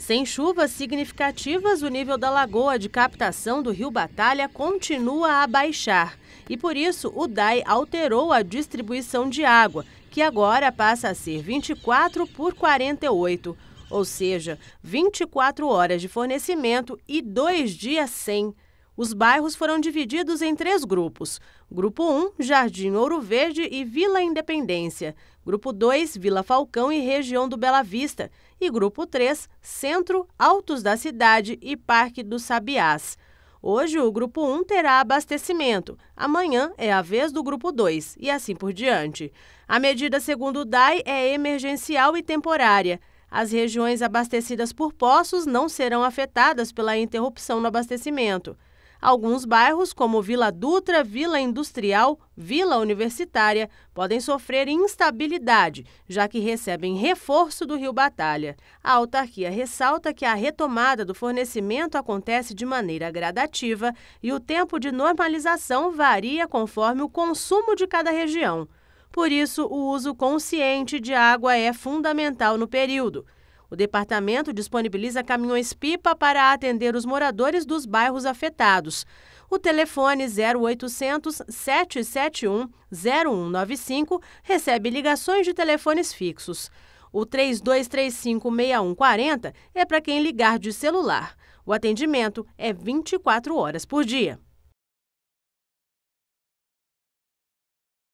Sem chuvas significativas, o nível da lagoa de captação do Rio Batalha continua a baixar. E por isso, o DAI alterou a distribuição de água, que agora passa a ser 24 por 48, ou seja, 24 horas de fornecimento e dois dias sem. Os bairros foram divididos em três grupos: Grupo 1, Jardim Ouro Verde e Vila Independência, Grupo 2, Vila Falcão e região do Bela Vista, e Grupo 3, Centro, Altos da Cidade e Parque do Sabiás. Hoje o grupo 1 terá abastecimento, amanhã é a vez do grupo 2 e assim por diante. A medida, segundo o DAI, é emergencial e temporária. As regiões abastecidas por poços não serão afetadas pela interrupção no abastecimento. Alguns bairros, como Vila Dutra, Vila Industrial, Vila Universitária, podem sofrer instabilidade, já que recebem reforço do Rio Batalha. A autarquia ressalta que a retomada do fornecimento acontece de maneira gradativa e o tempo de normalização varia conforme o consumo de cada região. Por isso, o uso consciente de água é fundamental no período. O departamento disponibiliza caminhões-pipa para atender os moradores dos bairros afetados. O telefone 0800 771 0195 recebe ligações de telefones fixos. O 32356140 é para quem ligar de celular. O atendimento é 24 horas por dia.